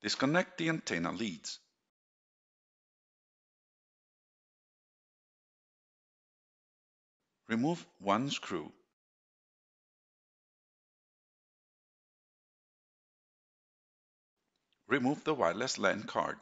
Disconnect the antenna leads. Remove one screw. Remove the wireless LAN card.